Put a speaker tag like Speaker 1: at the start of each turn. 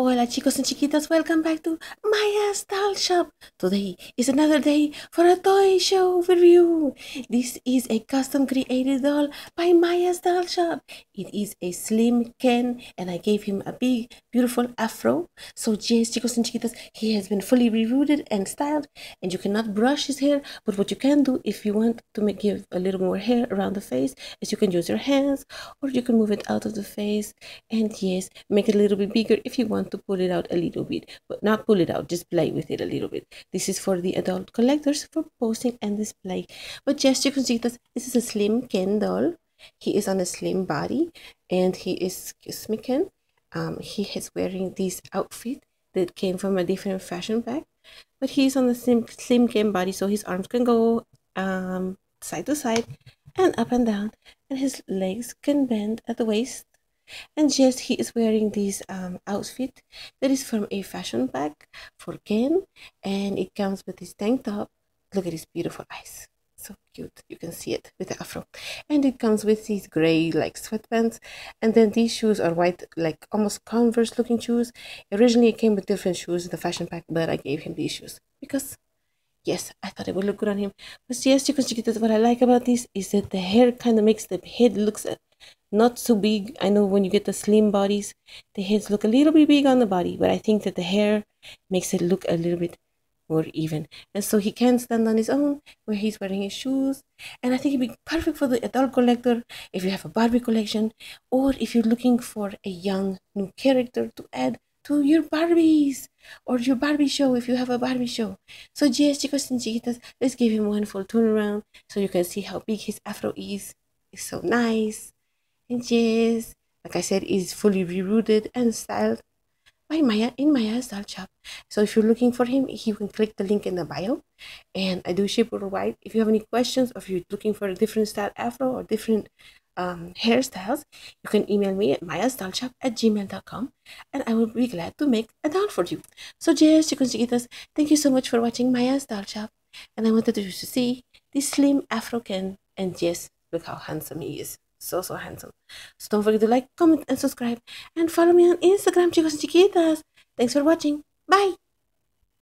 Speaker 1: Hola chicos and chiquitas, welcome back to Maya's Doll Shop. Today is another day for a toy show review. This is a custom created doll by Maya's Doll Shop. It is a slim Ken and I gave him a big beautiful afro. So yes chicos and chiquitas, he has been fully rerouted and styled and you cannot brush his hair. But what you can do if you want to make, give a little more hair around the face is you can use your hands or you can move it out of the face and yes, make it a little bit bigger if you want to pull it out a little bit, but not pull it out, just play with it a little bit. This is for the adult collectors for posting and display. But just you can see that this is a slim doll. He is on a slim body and he is smicking. Um, he is wearing this outfit that came from a different fashion bag, but he's on the slim, slim Ken body, so his arms can go um, side to side and up and down, and his legs can bend at the waist and yes he is wearing this um, outfit that is from a fashion bag for Ken and it comes with this tank top look at his beautiful eyes so cute you can see it with the afro and it comes with these gray like sweatpants and then these shoes are white like almost converse looking shoes originally it came with different shoes in the fashion pack but i gave him these shoes because yes i thought it would look good on him but yes you can see that what i like about this is that the hair kind of makes the head looks not so big. I know when you get the slim bodies, the heads look a little bit big on the body, but I think that the hair makes it look a little bit more even. And so he can stand on his own where he's wearing his shoes. And I think it'd be perfect for the adult collector if you have a Barbie collection or if you're looking for a young new character to add to your Barbies or your Barbie show if you have a Barbie show. So yes, chicos and chiquitas, let's give him one full turnaround so you can see how big his afro is. It's so nice. Hinges, like I said, is fully rerouted and styled by Maya in Maya's style shop. So if you're looking for him, you can click the link in the bio. And I do ship worldwide. If you have any questions or if you're looking for a different style afro or different um, hairstyles, you can email me at mayastyleshop at gmail.com and I will be glad to make a doll for you. So see this. thank you so much for watching Maya's Style Shop and I wanted you to see this slim Afro can and yes, look how handsome he is so so handsome. So don't forget to like, comment, and subscribe, and follow me on Instagram, chicos and chiquitas. Thanks for watching. Bye.